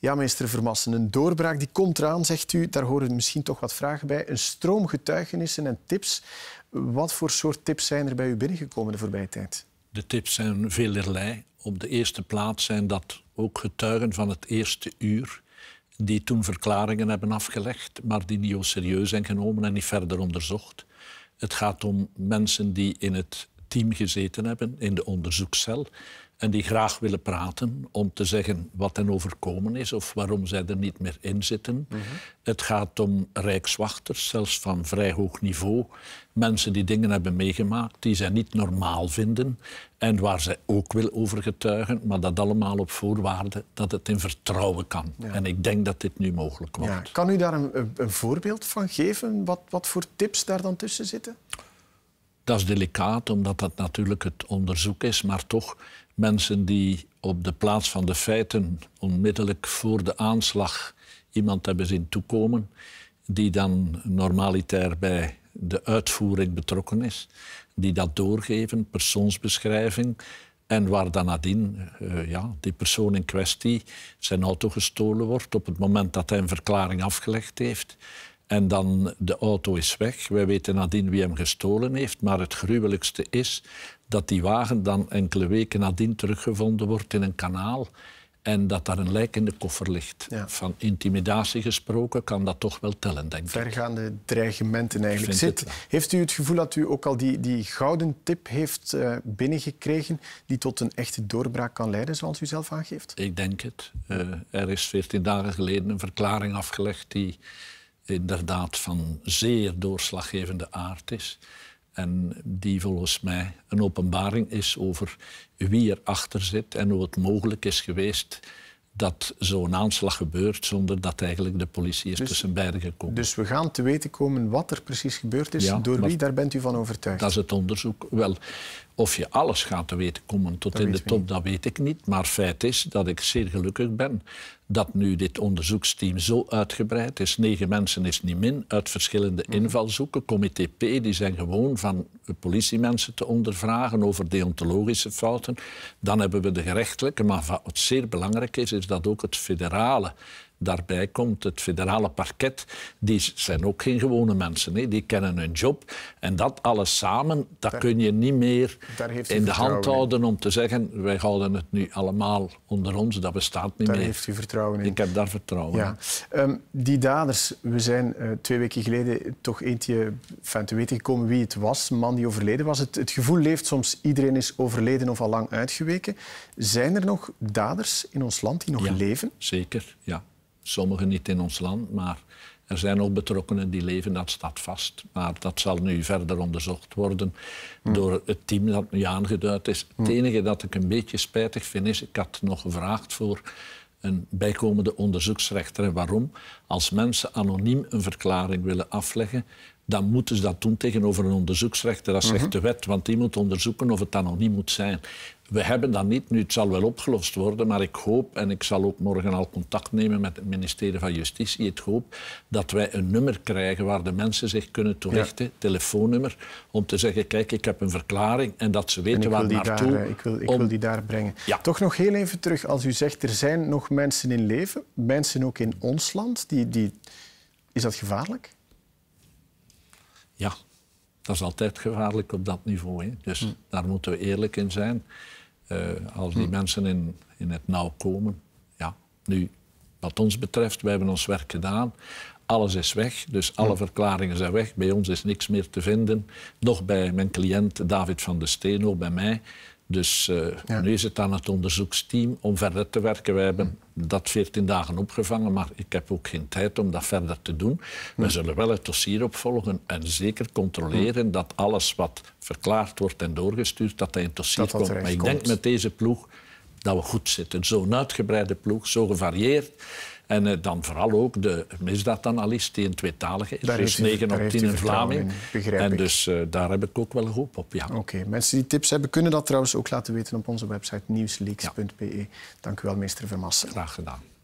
Ja, meester Vermassen, een doorbraak die komt eraan, zegt u. Daar horen misschien toch wat vragen bij. Een stroom getuigenissen en tips. Wat voor soort tips zijn er bij u binnengekomen de voorbije tijd? De tips zijn velerlei. Op de eerste plaats zijn dat ook getuigen van het eerste uur die toen verklaringen hebben afgelegd, maar die niet serieus zijn genomen en niet verder onderzocht. Het gaat om mensen die in het team gezeten hebben, in de onderzoekscel, en die graag willen praten om te zeggen wat hen overkomen is of waarom zij er niet meer in zitten. Mhm. Het gaat om rijkswachters, zelfs van vrij hoog niveau. Mensen die dingen hebben meegemaakt die zij niet normaal vinden en waar zij ook wil over getuigen, maar dat allemaal op voorwaarde dat het in vertrouwen kan. En ik denk dat dit nu mogelijk wordt. Ja. Kan u daar een, een, voorbeeld van geven? Wat, wat voor tips daar dan tussen zitten? Dat is delicaat, omdat dat natuurlijk het onderzoek is, maar toch mensen die op de plaats van de feiten onmiddellijk voor de aanslag iemand hebben zien toekomen, die dan normalitair bij de uitvoering betrokken is, die dat doorgeven, persoonsbeschrijving. En waar dan nadien eh, ja, die persoon in kwestie zijn auto gestolen wordt op het moment dat hij een verklaring afgelegd heeft. En dan de auto is weg. Wij weten nadien wie hem gestolen heeft. Maar het gruwelijkste is dat die wagen dan enkele weken nadien teruggevonden wordt in een kanaal. En dat daar een lijk in de koffer ligt. Van intimidatie gesproken kan dat toch wel tellen, denk ik. Vergaande dreigementen eigenlijk. Zit, heeft u het gevoel dat u ook al die, die gouden tip heeft eh, binnengekregen die tot een echte doorbraak kan leiden, zoals u zelf aangeeft? Ik denk het. Eh, er is veertien dagen geleden een verklaring afgelegd die inderdaad van zeer doorslaggevende aard is. En die volgens mij een openbaring is over wie erachter zit en hoe het mogelijk is geweest dat zo'n aanslag gebeurt zonder dat eigenlijk de politie is dus, tussen beiden gekomen. Dus we gaan te weten komen wat er precies gebeurd is. Door wie, daar bent u van overtuigd? Dat is het onderzoek. Wel, of je alles gaat te weten komen tot in de top, dat weet ik niet. Maar feit is dat ik zeer gelukkig ben dat nu dit onderzoeksteam zo uitgebreid is. Negen mensen is niet min, uit verschillende mhm. invalshoeken. Comité P, die zijn gewoon van politiemensen te ondervragen over deontologische fouten. Dan hebben we de gerechtelijke, maar wat zeer belangrijk is, is dat ook het federale Daarbij komt het federale parket, die zijn ook geen gewone mensen, hè. die kennen hun job. En dat alles samen, dat kun je niet meer in de hand houden om te zeggen, wij houden het nu allemaal onder ons, dat bestaat niet meer. Daar heeft u vertrouwen in. Ik heb daar vertrouwen in. Ehm, die daders, we zijn eh, twee weken geleden toch eentje van te weten gekomen wie het was, een man die overleden was. Het, gevoel leeft soms, iedereen is overleden of al lang uitgeweken. Zijn er nog daders in ons land die nog leven? Zeker, ja sommigen niet in ons land, maar er zijn ook betrokkenen die leven dat vast. Maar dat zal nu verder onderzocht worden hmm. door het team dat nu aangeduid is. Het hmm. enige dat ik een beetje spijtig vind is, ik had nog gevraagd voor een bijkomende onderzoeksrechter. En waarom? Als mensen anoniem een verklaring willen afleggen, dan moeten ze dat doen tegenover een onderzoeksrechter. Dat zegt mhm. de wet, want die moet onderzoeken of het dan nog niet moet zijn. We hebben dat niet. Nu, het zal wel opgelost worden, maar ik hoop, en ik zal ook morgen al contact nemen met het ministerie van Justitie, ik hoop dat wij een nummer krijgen waar de mensen zich kunnen toerichten, ja. telefoonnummer, om te zeggen, kijk, ik heb een verklaring, en dat ze weten waar naartoe. Daar, eh, ik wil, ik wil die daar brengen. Ja. Toch nog heel even terug, als u zegt, er zijn nog mensen in leven, mensen ook in ons land, die, die... is dat gevaarlijk? Ja, dat is altijd gevaarlijk op dat niveau. Hè. Dus hm. daar moeten we eerlijk in zijn. Eh, als die hm. mensen in, in het nauw komen. Ja. Nu, wat ons betreft, wij hebben ons werk gedaan. Alles is weg, dus alle hm. verklaringen zijn weg. Bij ons is niks meer te vinden. Nog bij mijn cliënt David van de Steno, bij mij. Dus eh, nu is het aan het onderzoeksteam om verder te werken. Wij hebben dat 14 dagen opgevangen, maar ik heb ook geen tijd om dat verder te doen. We zullen wel het dossier opvolgen en zeker controleren dat alles wat verklaard wordt en doorgestuurd, dat hij in het dossier komt. maar ik denk met deze ploeg dat we goed zitten. Zo'n uitgebreide ploeg, zo gevarieerd. En eh, dan vooral ook de misdaadanalist die een tweetalige is. Daar dus 9 op 10 in Vlaming. en dus eh, daar heb ik ook wel hoop op. Ja. Oké, mensen die tips hebben, kunnen dat trouwens ook laten weten op onze website nieuwsleaks.be. Dank u wel, meester Vermassen. Graag gedaan.